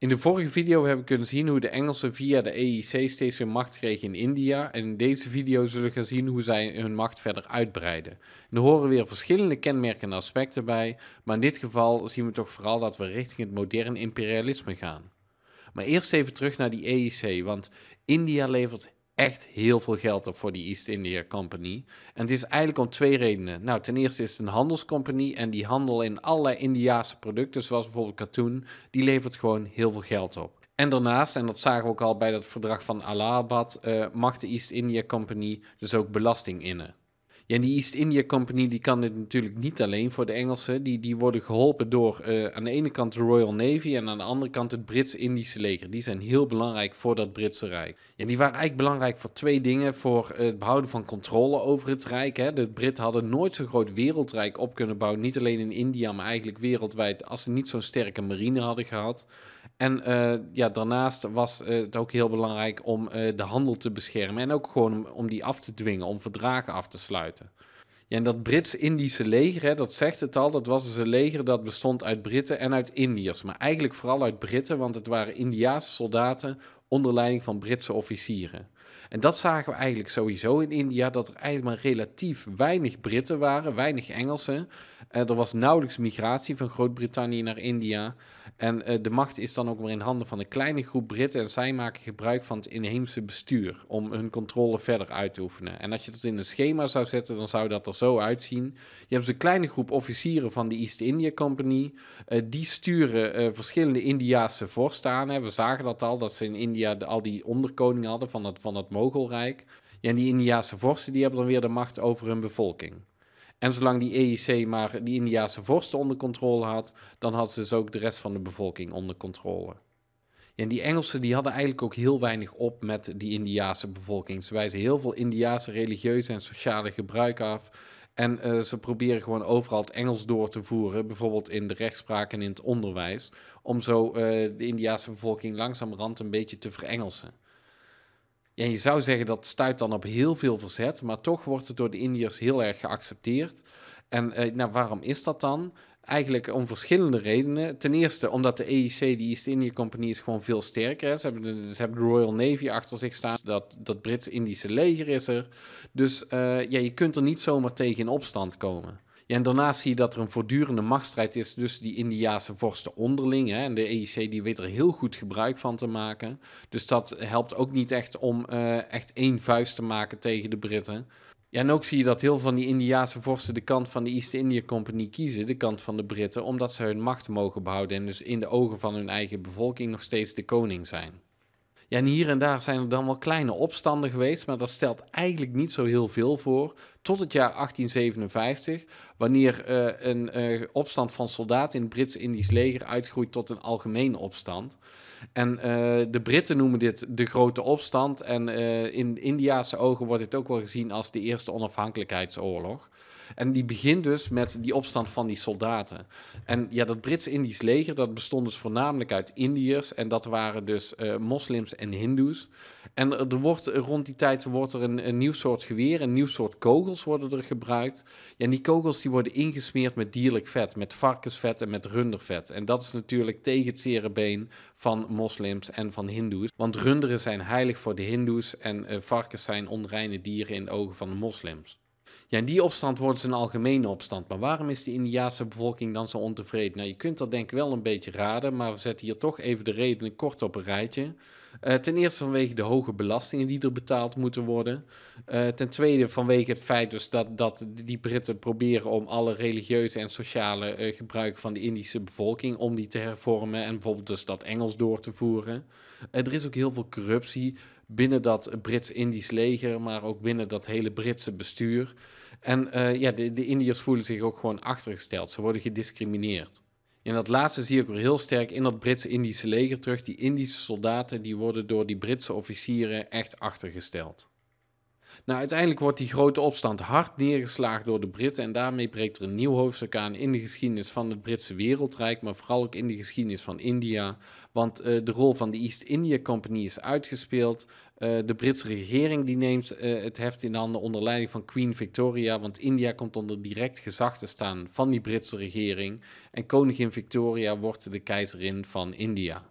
In de vorige video hebben we kunnen zien hoe de Engelsen via de EIC steeds meer macht kregen in India. En in deze video zullen we gaan zien hoe zij hun macht verder uitbreiden. We er horen weer verschillende kenmerken en aspecten bij. Maar in dit geval zien we toch vooral dat we richting het moderne imperialisme gaan. Maar eerst even terug naar die EIC, want India levert echt heel veel geld op voor die East India Company. En het is eigenlijk om twee redenen. Nou, ten eerste is het een handelscompagnie en die handel in allerlei Indiaanse producten, zoals bijvoorbeeld katoen, die levert gewoon heel veel geld op. En daarnaast, en dat zagen we ook al bij dat verdrag van Allahabad, uh, mag de East India Company dus ook belasting innen. Ja, die East India Company die kan dit natuurlijk niet alleen voor de Engelsen. Die, die worden geholpen door eh, aan de ene kant de Royal Navy en aan de andere kant het Brits-Indische leger. Die zijn heel belangrijk voor dat Britse Rijk. Ja, die waren eigenlijk belangrijk voor twee dingen. Voor eh, het behouden van controle over het Rijk. Hè. De Britten hadden nooit zo'n groot wereldrijk op kunnen bouwen. Niet alleen in India, maar eigenlijk wereldwijd. Als ze niet zo'n sterke marine hadden gehad. En eh, ja, daarnaast was eh, het ook heel belangrijk om eh, de handel te beschermen en ook gewoon om, die af te dwingen, om verdragen af te sluiten. Ja, en dat Brits-Indische leger, hè, dat zegt het al, dat was dus een leger dat bestond uit Britten en uit Indiërs. Maar eigenlijk vooral uit Britten, want het waren Indiaanse soldaten onder leiding van Britse officieren. En dat zagen we eigenlijk sowieso in India, dat er eigenlijk maar relatief weinig Britten waren, weinig Engelsen. Eh, er was nauwelijks migratie van Groot-Brittannië naar India. En eh, de macht is dan ook maar in handen van een kleine groep Britten. En zij maken gebruik van het inheemse bestuur om hun controle verder uit te oefenen. En als je dat in een schema zou zetten, dan zou dat er zo uitzien. Je hebt dus een kleine groep officieren van de East India Company. Eh, die sturen verschillende Indiaanse vorsten aan. We zagen dat al, dat ze in India al die onderkoningen hadden van het, van dat mogelijk, Ja, en die Indiaanse vorsten die hebben dan weer de macht over hun bevolking. En zolang die EIC maar die Indiaanse vorsten onder controle had, dan had ze dus ook de rest van de bevolking onder controle. en die Engelsen die hadden eigenlijk ook heel weinig op met die Indiaanse bevolking. Ze wijzen heel veel Indiaanse religieuze en sociale gebruik af. En eh, ze proberen gewoon overal het Engels door te voeren, bijvoorbeeld in de rechtspraak en in het onderwijs, om zo eh, de Indiaanse bevolking langzaam rand een beetje te verengelsen. Ja, je zou zeggen dat stuit dan op heel veel verzet, maar toch wordt het door de Indiërs heel erg geaccepteerd. En eh, nou, waarom is dat dan? Eigenlijk om verschillende redenen. Ten eerste omdat de EIC, de East India Company, is gewoon veel sterker. Ze hebben, de, de Royal Navy achter zich staan. Dat, dat Brits-Indische leger is er. Dus eh, ja, je kunt er niet zomaar tegen in opstand komen. Ja, en daarnaast zie je dat er een voortdurende machtsstrijd is tussen die Indiaanse vorsten onderling. Hè, en de EIC die weet er heel goed gebruik van te maken. Dus dat helpt ook niet echt om eh, echt één vuist te maken tegen de Britten. Ja, en ook zie je dat heel veel van die Indiaanse vorsten de kant van de East India Company kiezen, de kant van de Britten, omdat ze hun macht mogen behouden en dus in de ogen van hun eigen bevolking nog steeds de koning zijn. Ja, en hier en daar zijn er dan wel kleine opstanden geweest, maar dat stelt eigenlijk niet zo heel veel voor tot het jaar 1857, wanneer eh, een eh, opstand van soldaten in het Brits-Indisch leger uitgroeit tot een algemeen opstand. En eh, de Britten noemen dit de Grote Opstand. En in Indiaanse ogen wordt dit ook wel gezien als de Eerste Onafhankelijkheidsoorlog. En die begint dus met die opstand van die soldaten. En ja, dat Brits-Indisch leger, dat bestond dus voornamelijk uit Indiërs. En dat waren dus moslims en hindoes. En er wordt, rond die tijd wordt er een, een nieuw soort geweer, een nieuw soort kogels worden er gebruikt. Ja, en die kogels die worden ingesmeerd met dierlijk vet, met varkensvet en met rundervet. En dat is natuurlijk tegen het zere been van moslims en van hindoes. Want runderen zijn heilig voor de hindoes en eh, varkens zijn onreine dieren in de ogen van de moslims. Ja, in die opstand wordt een algemene opstand. Maar waarom is de Indiaanse bevolking dan zo ontevreden? Nou, je kunt dat denk ik wel een beetje raden, maar we zetten hier toch even de redenen kort op een rijtje. Eh, ten eerste vanwege de hoge belastingen die er betaald moeten worden. Eh, ten tweede vanwege het feit dus dat, dat die Britten proberen om alle religieuze en sociale eh, gebruik van de Indische bevolking om die te hervormen en bijvoorbeeld dus dat Engels door te voeren. er is ook heel veel corruptie binnen dat Brits-Indisch leger, maar ook binnen dat hele Britse bestuur. En ja, de, de Indiërs voelen zich ook gewoon achtergesteld. Ze worden gediscrimineerd. En dat laatste zie ik ook heel sterk in dat Brits-Indische leger terug. Die Indische soldaten die worden door die Britse officieren echt achtergesteld. Nou, uiteindelijk wordt die grote opstand hard neergeslagen door de Britten en daarmee breekt er een nieuw hoofdstuk aan in de geschiedenis van het Britse wereldrijk, maar vooral ook in de geschiedenis van India. Want eh, de rol van de East India Company is uitgespeeld. Eh, de Britse regering die neemt eh, het heft in handen onder leiding van Queen Victoria, want India komt onder direct gezag te staan van die Britse regering. En koningin Victoria wordt de keizerin van India.